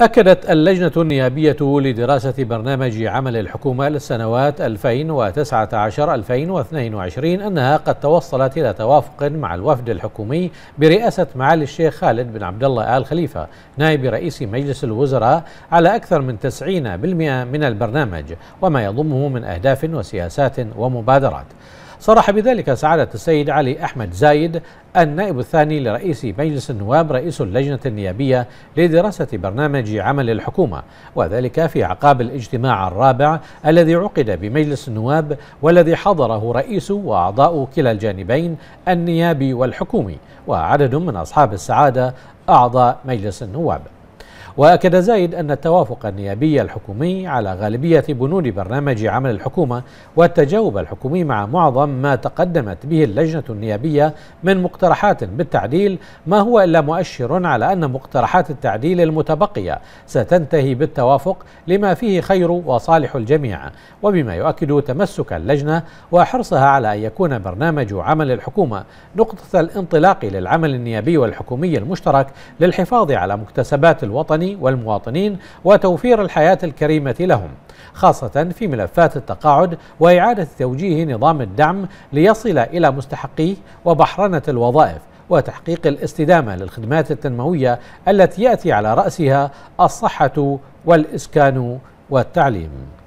أكدت اللجنة النيابية لدراسة برنامج عمل الحكومة للسنوات 2019-2022 أنها قد توصلت إلى توافق مع الوفد الحكومي برئاسة معالي الشيخ خالد بن عبد الله آل خليفة نائب رئيس مجلس الوزراء على أكثر من 90% من البرنامج وما يضمه من أهداف وسياسات ومبادرات صرح بذلك سعادة السيد علي أحمد زايد النائب الثاني لرئيس مجلس النواب رئيس اللجنة النيابية لدراسة برنامج عمل الحكومة وذلك في عقاب الاجتماع الرابع الذي عقد بمجلس النواب والذي حضره رئيس وأعضاء كلا الجانبين النيابي والحكومي وعدد من أصحاب السعادة أعضاء مجلس النواب وأكد زايد أن التوافق النيابي الحكومي على غالبية بنود برنامج عمل الحكومة والتجاوب الحكومي مع معظم ما تقدمت به اللجنة النيابية من مقترحات بالتعديل ما هو إلا مؤشر على أن مقترحات التعديل المتبقية ستنتهي بالتوافق لما فيه خير وصالح الجميع وبما يؤكد تمسك اللجنة وحرصها على أن يكون برنامج عمل الحكومة نقطة الانطلاق للعمل النيابي والحكومي المشترك للحفاظ على مكتسبات الوطن الوطني والمواطنين وتوفير الحياة الكريمة لهم خاصة في ملفات التقاعد وإعادة توجيه نظام الدعم ليصل إلى مستحقيه وبحرنة الوظائف وتحقيق الاستدامة للخدمات التنموية التي يأتي على رأسها الصحة والإسكان والتعليم